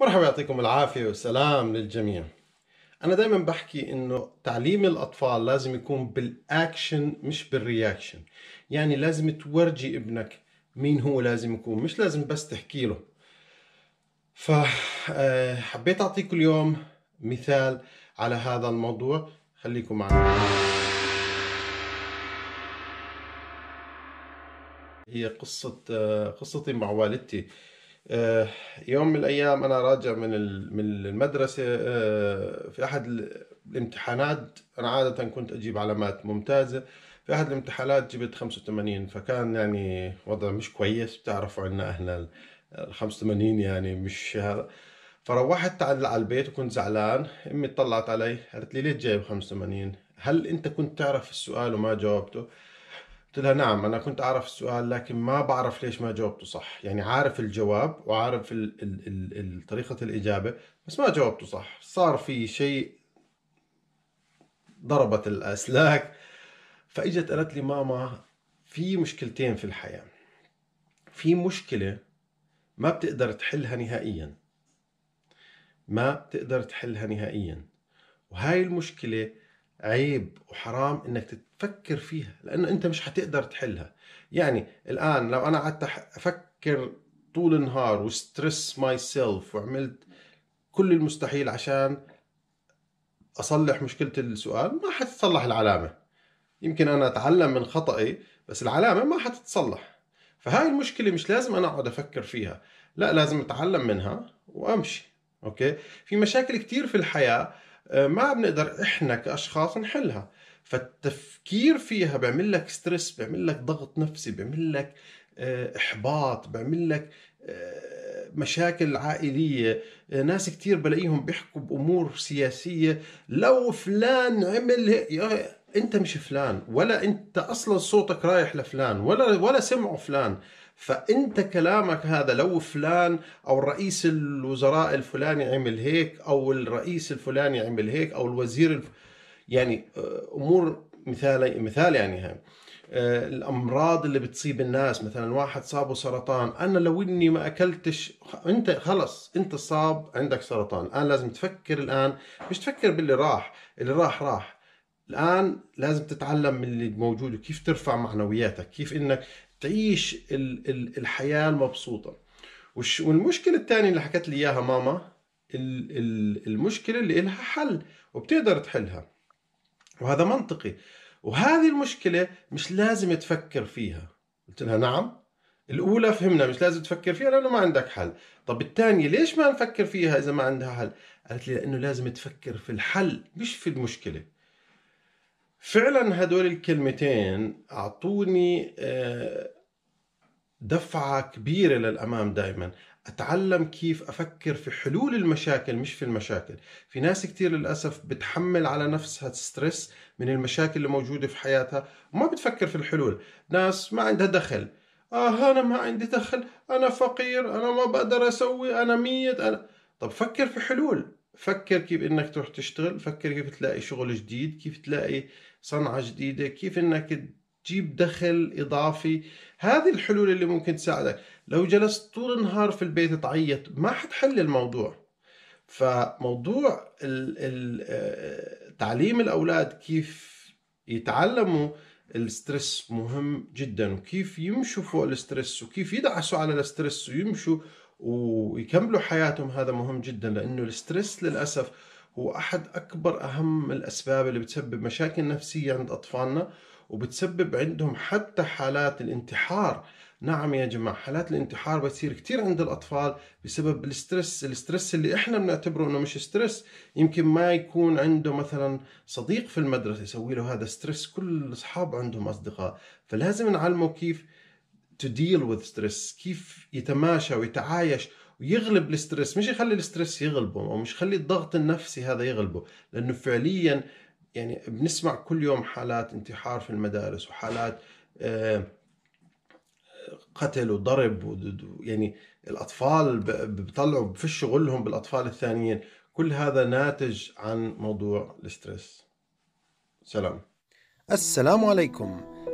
مرحبا يعطيكم العافية والسلام للجميع أنا دايما بحكي إنه تعليم الأطفال لازم يكون بالأكشن مش بالرياكشن يعني لازم تورجي ابنك مين هو لازم يكون مش لازم بس تحكي له فحبيت آه، أعطيكم اليوم مثال على هذا الموضوع خليكم معنا هي قصة آه، قصتي مع والدتي آه، يوم من الايام انا راجع من من المدرسه آه، في احد الامتحانات انا عاده كنت اجيب علامات ممتازه في احد الامتحانات جبت 85 فكان يعني وضع مش كويس بتعرفوا عنا احنا ال 85 يعني مش هذا فروحت على البيت وكنت زعلان امي طلعت علي قالت لي ليه جايب 85 هل انت كنت تعرف السؤال وما جاوبته قلت لها نعم أنا كنت أعرف السؤال لكن ما بعرف ليش ما جاوبته صح يعني عارف الجواب وعارف الـ الـ الـ الـ طريقة الإجابة بس ما جاوبته صح صار في شيء ضربت الأسلاك فإجت قالت لي ماما في مشكلتين في الحياة في مشكلة ما بتقدر تحلها نهائيا ما بتقدر تحلها نهائيا وهاي المشكله عيب وحرام انك تفكر فيها لانه انت مش حتقدر تحلها يعني الان لو انا قعدت افكر طول النهار وستريس ماي سيلف وعملت كل المستحيل عشان اصلح مشكله السؤال ما حتتصلح العلامه يمكن انا اتعلم من خطئي بس العلامه ما حتتصلح فهاي المشكله مش لازم انا اقعد افكر فيها لا لازم اتعلم منها وامشي اوكي في مشاكل كتير في الحياه آه، ما بنقدر احنا كاشخاص نحلها فالتفكير فيها بيعمل لك ستريس بيعمل لك ضغط نفسي بيعمل لك آه، احباط بيعمل لك آه، مشاكل عائلية ناس كتير بلاقيهم بيحكوا بأمور سياسية لو فلان عمل هيك انت مش فلان ولا انت اصلا صوتك رايح لفلان ولا ولا سمعوا فلان فانت كلامك هذا لو فلان او رئيس الوزراء الفلاني عمل هيك او الرئيس الفلاني عمل هيك او الوزير الف... يعني آه، امور مثال مثال يعني هاي آه، الامراض اللي بتصيب الناس مثلا واحد صابه سرطان انا لو اني ما اكلتش انت خلص انت صاب عندك سرطان الان لازم تفكر الان مش تفكر باللي راح اللي راح راح الان لازم تتعلم من اللي موجود وكيف ترفع معنوياتك كيف انك تعيش الحياة المبسوطة والمشكلة الثانية اللي حكت لي إياها ماما المشكلة اللي إلها حل وبتقدر تحلها وهذا منطقي وهذه المشكلة مش لازم تفكر فيها قلت لها نعم الأولى فهمنا مش لازم تفكر فيها لأنه ما عندك حل طب الثانية ليش ما نفكر فيها إذا ما عندها حل قالت لي لأنه لازم تفكر في الحل مش في المشكلة فعلا هدول الكلمتين اعطوني آه، دفعه كبيره للامام دائما اتعلم كيف افكر في حلول المشاكل مش في المشاكل في ناس كثير للاسف بتحمل على نفسها ستريس من المشاكل اللي موجوده في حياتها وما بتفكر في الحلول ناس ما عندها دخل اه انا ما عندي دخل انا فقير انا ما بقدر اسوي انا ميت انا طب فكر في حلول فكر كيف انك تروح تشتغل فكر كيف تلاقي شغل جديد كيف تلاقي صنعة جديدة كيف انك تجيب دخل اضافي هذه الحلول اللي ممكن تساعدك لو جلست طول النهار في البيت تعيط ما حتحل الموضوع فموضوع تعليم الاولاد كيف يتعلموا الستريس مهم جدا وكيف يمشوا فوق الستريس وكيف يدعسوا على الستريس ويمشوا ويكملوا حياتهم هذا مهم جدا لانه الستريس للاسف هو احد اكبر اهم الاسباب اللي بتسبب مشاكل نفسيه عند اطفالنا وبتسبب عندهم حتى حالات الانتحار نعم يا جماعة حالات الانتحار بتصير كثير عند الأطفال بسبب الستريس الستريس اللي إحنا بنعتبره أنه مش ستريس يمكن ما يكون عنده مثلا صديق في المدرسة يسوي له هذا ستريس كل أصحاب عندهم أصدقاء فلازم نعلمه كيف to deal with stress كيف يتماشى ويتعايش ويغلب الستريس مش يخلي الستريس يغلبه او مش يخلي الضغط النفسي هذا يغلبه لانه فعليا يعني بنسمع كل يوم حالات انتحار في المدارس وحالات آه، قتل وضرب يعني الاطفال بيطلعوا بفشوا غلهم بالاطفال الثانيين كل هذا ناتج عن موضوع الستريس سلام السلام عليكم